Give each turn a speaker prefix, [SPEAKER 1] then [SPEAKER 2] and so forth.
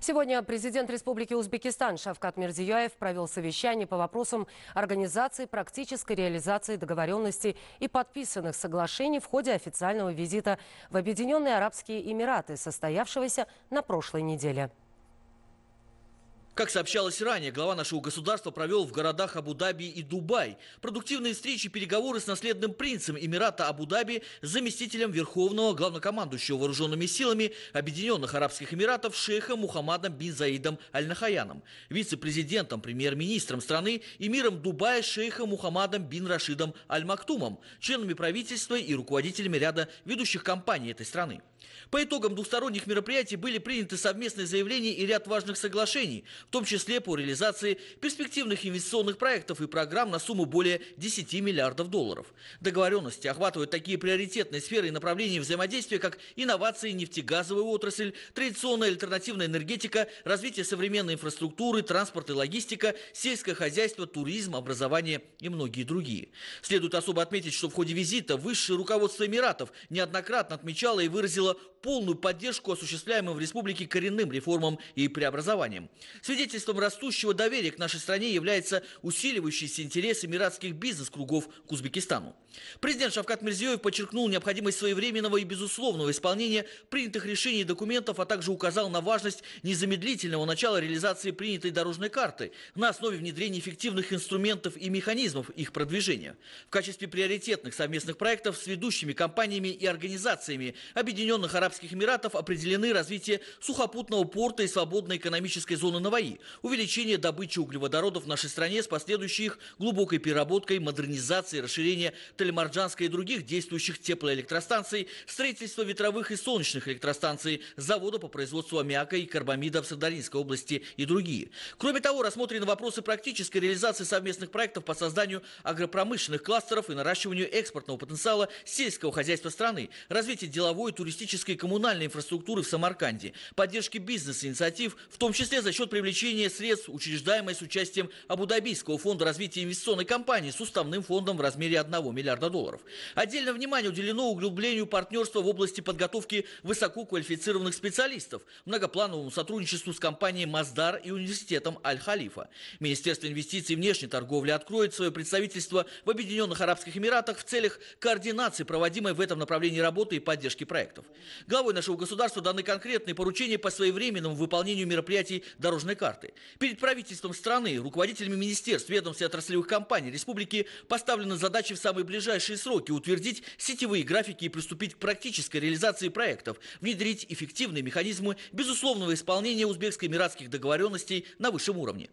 [SPEAKER 1] Сегодня президент Республики Узбекистан Шавкат Мирзияев провел совещание по вопросам организации практической реализации договоренностей и подписанных соглашений в ходе официального визита в Объединенные Арабские Эмираты, состоявшегося на прошлой неделе. Как сообщалось ранее, глава нашего государства провел в городах Абу-Даби и Дубай. Продуктивные встречи и переговоры с наследным принцем Эмирата Абу-Даби, заместителем верховного главнокомандующего вооруженными силами Объединенных Арабских Эмиратов шейхом Мухаммадом бин Заидом Аль-Нахаяном, вице-президентом, премьер-министром страны, и миром Дубая шейхом Мухаммадом бин Рашидом Аль-Мактумом, членами правительства и руководителями ряда ведущих компаний этой страны. По итогам двусторонних мероприятий были приняты совместные заявления и ряд важных соглашений, в том числе по реализации перспективных инвестиционных проектов и программ на сумму более 10 миллиардов долларов. Договоренности охватывают такие приоритетные сферы и направления взаимодействия, как инновации, нефтегазовая отрасль, традиционная альтернативная энергетика, развитие современной инфраструктуры, транспорт и логистика, сельское хозяйство, туризм, образование и многие другие. Следует особо отметить, что в ходе визита высшее руководство Эмиратов неоднократно отмечало и выразило полную поддержку осуществляемым в республике коренным реформам и преобразованиям. Свидетельством растущего доверия к нашей стране является усиливающийся интерес эмиратских бизнес-кругов к Узбекистану. Президент Шавкат Мирзиёев подчеркнул необходимость своевременного и безусловного исполнения принятых решений и документов, а также указал на важность незамедлительного начала реализации принятой дорожной карты на основе внедрения эффективных инструментов и механизмов их продвижения. В качестве приоритетных совместных проектов с ведущими компаниями и организациями, объединенных Объединенных Арабских Эмиратов определены развитие сухопутного порта и свободной экономической зоны Наваи, увеличение добычи углеводородов в нашей стране с последующей их глубокой переработкой, модернизацией, расширение Телемарджанской и других действующих теплоэлектростанций, строительство ветровых и солнечных электростанций, завода по производству аммиака и карбамида в Сардаринской области и другие. Кроме того, рассмотрены вопросы практической реализации совместных проектов по созданию агропромышленных кластеров и наращиванию экспортного потенциала сельского хозяйства страны, развитие деловой и туристической туристической и коммунальной инфраструктуры в Самарканде, поддержки бизнес-инициатив, в том числе за счет привлечения средств, учреждаемой с участием Абудабийского фонда развития инвестиционной компании с уставным фондом в размере 1 миллиарда долларов. Отдельное внимание уделено углублению партнерства в области подготовки высококвалифицированных специалистов, многоплановому сотрудничеству с компанией «Маздар» и университетом Аль-Халифа. Министерство инвестиций и внешней торговли откроет свое представительство в Объединенных Арабских Эмиратах в целях координации проводимой в этом направлении работы и поддержки проектов. Главой нашего государства даны конкретные поручения по своевременному выполнению мероприятий дорожной карты. Перед правительством страны, руководителями министерств, ведомств и отраслевых компаний республики поставлена задача в самые ближайшие сроки утвердить сетевые графики и приступить к практической реализации проектов, внедрить эффективные механизмы безусловного исполнения узбекско-эмиратских договоренностей на высшем уровне.